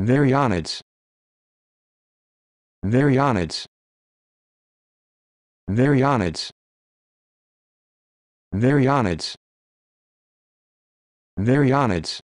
Baryonids Baryonids Baryonids Baryonids Baryonids